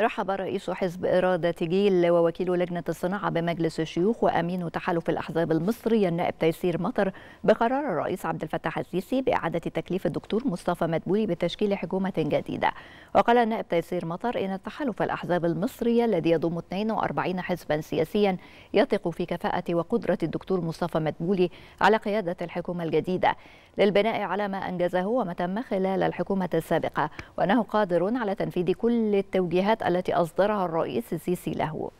رحب رئيس حزب إرادة جيل ووكيل لجنة الصناعة بمجلس الشيوخ وأمين تحالف الأحزاب المصري النائب تيسير مطر بقرار الرئيس عبد الفتاح السيسي بإعادة تكليف الدكتور مصطفى مدبولي بتشكيل حكومة جديدة وقال النائب تيسير مطر إن تحالف الأحزاب المصرية الذي يضم 42 حزبا سياسيا يثق في كفاءة وقدرة الدكتور مصطفى مدبولي على قيادة الحكومة الجديدة للبناء على ما أنجزه وما تم خلال الحكومة السابقة وأنه قادر على تنفيذ كل التوجيهات التي أصدرها الرئيس السيسي له